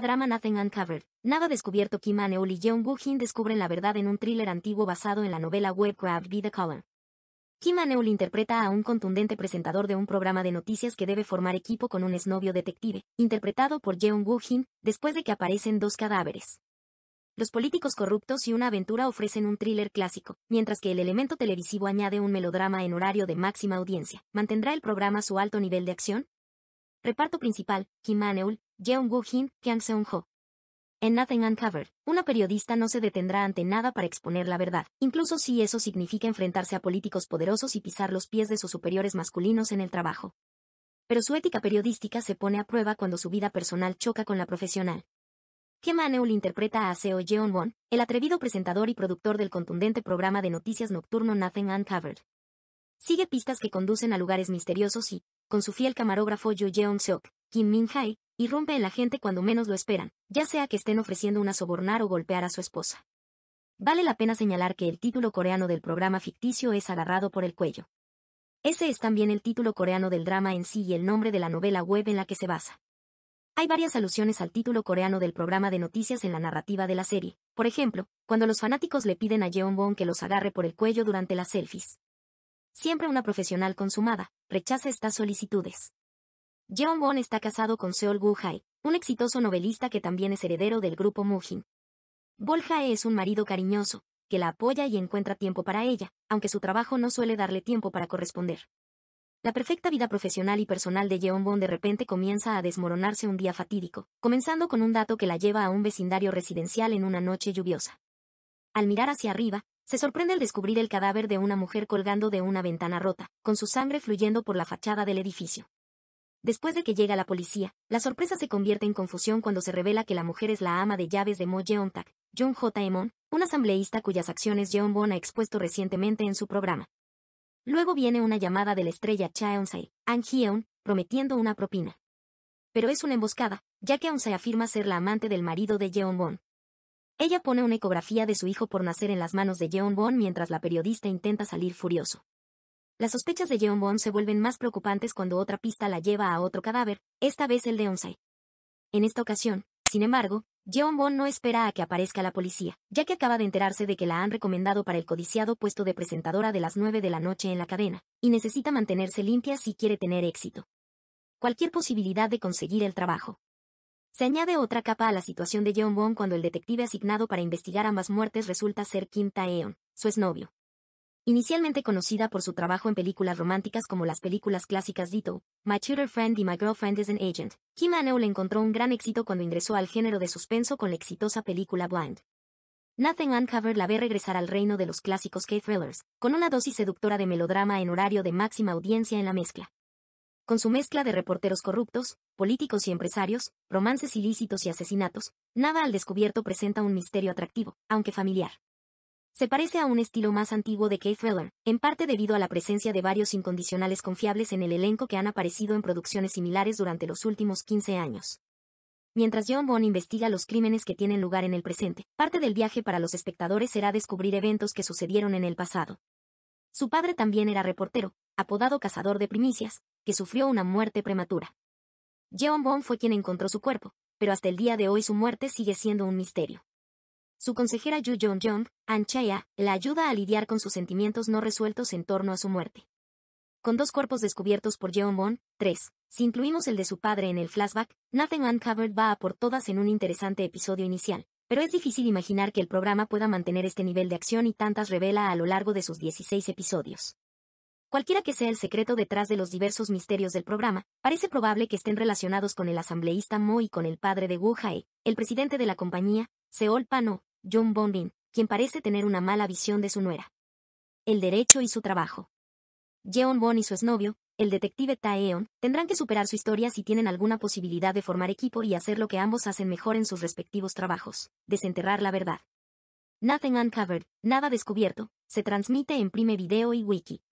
Drama Nothing Uncovered. Nada descubierto Kim Aneul y Jeon Woo-jin descubren la verdad en un thriller antiguo basado en la novela webcraft Be the Color. Kim Aneul interpreta a un contundente presentador de un programa de noticias que debe formar equipo con un exnovio detective, interpretado por Jeon Woo-jin, después de que aparecen dos cadáveres. Los políticos corruptos y una aventura ofrecen un thriller clásico, mientras que el elemento televisivo añade un melodrama en horario de máxima audiencia. ¿Mantendrá el programa su alto nivel de acción? Reparto principal, Kim Aneul, Jeong-woo Kang Seung-ho. En Nothing Uncovered, una periodista no se detendrá ante nada para exponer la verdad, incluso si eso significa enfrentarse a políticos poderosos y pisar los pies de sus superiores masculinos en el trabajo. Pero su ética periodística se pone a prueba cuando su vida personal choca con la profesional. Kim Aneul interpreta a Seo Jeon-won, el atrevido presentador y productor del contundente programa de noticias nocturno Nothing Uncovered. Sigue pistas que conducen a lugares misteriosos y, con su fiel camarógrafo Yoo Jeong seok Kim min irrumpe en la gente cuando menos lo esperan, ya sea que estén ofreciendo una sobornar o golpear a su esposa. Vale la pena señalar que el título coreano del programa ficticio es Agarrado por el cuello. Ese es también el título coreano del drama en sí y el nombre de la novela web en la que se basa. Hay varias alusiones al título coreano del programa de noticias en la narrativa de la serie, por ejemplo, cuando los fanáticos le piden a Jeon Bong que los agarre por el cuello durante las selfies. Siempre una profesional consumada, rechaza estas solicitudes. Jeon Won está casado con Seol Gu-hae, un exitoso novelista que también es heredero del grupo Mujin. Bol-hae es un marido cariñoso, que la apoya y encuentra tiempo para ella, aunque su trabajo no suele darle tiempo para corresponder. La perfecta vida profesional y personal de Jeon Bon de repente comienza a desmoronarse un día fatídico, comenzando con un dato que la lleva a un vecindario residencial en una noche lluviosa. Al mirar hacia arriba, se sorprende al descubrir el cadáver de una mujer colgando de una ventana rota, con su sangre fluyendo por la fachada del edificio. Después de que llega la policía, la sorpresa se convierte en confusión cuando se revela que la mujer es la ama de llaves de Mo Jeon-tak, John J. Emon, un asambleísta cuyas acciones Jeon Bon ha expuesto recientemente en su programa. Luego viene una llamada de la estrella Cha eun An Hyeon, prometiendo una propina. Pero es una emboscada, ya que eun afirma ser la amante del marido de Jeon Bon. Ella pone una ecografía de su hijo por nacer en las manos de Jeon Bon mientras la periodista intenta salir furioso. Las sospechas de Jeon Bond se vuelven más preocupantes cuando otra pista la lleva a otro cadáver, esta vez el de Onsai. En esta ocasión, sin embargo, Jeon Bond no espera a que aparezca la policía, ya que acaba de enterarse de que la han recomendado para el codiciado puesto de presentadora de las 9 de la noche en la cadena, y necesita mantenerse limpia si quiere tener éxito. Cualquier posibilidad de conseguir el trabajo. Se añade otra capa a la situación de Jeon Bond cuando el detective asignado para investigar ambas muertes resulta ser Kim Taeon, su exnovio, Inicialmente conocida por su trabajo en películas románticas como las películas clásicas Dito, My Tutor Friend y My Girlfriend is an Agent, Kim Aneu le encontró un gran éxito cuando ingresó al género de suspenso con la exitosa película Blind. Nathan Uncover la ve regresar al reino de los clásicos K-thrillers, con una dosis seductora de melodrama en horario de máxima audiencia en la mezcla. Con su mezcla de reporteros corruptos, políticos y empresarios, romances ilícitos y asesinatos, Nada al descubierto presenta un misterio atractivo, aunque familiar se parece a un estilo más antiguo de Keith thriller en parte debido a la presencia de varios incondicionales confiables en el elenco que han aparecido en producciones similares durante los últimos 15 años. Mientras John Bond investiga los crímenes que tienen lugar en el presente, parte del viaje para los espectadores será descubrir eventos que sucedieron en el pasado. Su padre también era reportero, apodado Cazador de Primicias, que sufrió una muerte prematura. John Bond fue quien encontró su cuerpo, pero hasta el día de hoy su muerte sigue siendo un misterio. Su consejera Yu Jong-jong, Chaya, la ayuda a lidiar con sus sentimientos no resueltos en torno a su muerte. Con dos cuerpos descubiertos por Jeon-bon, 3. Si incluimos el de su padre en el flashback, Nothing Uncovered va a por todas en un interesante episodio inicial, pero es difícil imaginar que el programa pueda mantener este nivel de acción y tantas revela a lo largo de sus 16 episodios. Cualquiera que sea el secreto detrás de los diversos misterios del programa, parece probable que estén relacionados con el asambleísta Mo y con el padre de Wu Hae, el presidente de la compañía, Seol Pano, John Bonvin, quien parece tener una mala visión de su nuera. El derecho y su trabajo. Jeon Bon y su exnovio, el detective Taeon, tendrán que superar su historia si tienen alguna posibilidad de formar equipo y hacer lo que ambos hacen mejor en sus respectivos trabajos, desenterrar la verdad. Nothing Uncovered, nada descubierto, se transmite en Prime Video y Wiki.